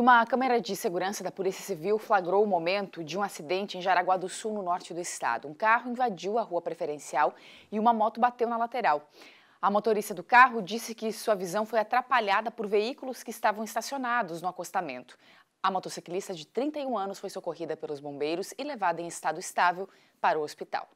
Uma câmera de segurança da Polícia Civil flagrou o momento de um acidente em Jaraguá do Sul, no norte do estado. Um carro invadiu a rua preferencial e uma moto bateu na lateral. A motorista do carro disse que sua visão foi atrapalhada por veículos que estavam estacionados no acostamento. A motociclista de 31 anos foi socorrida pelos bombeiros e levada em estado estável para o hospital.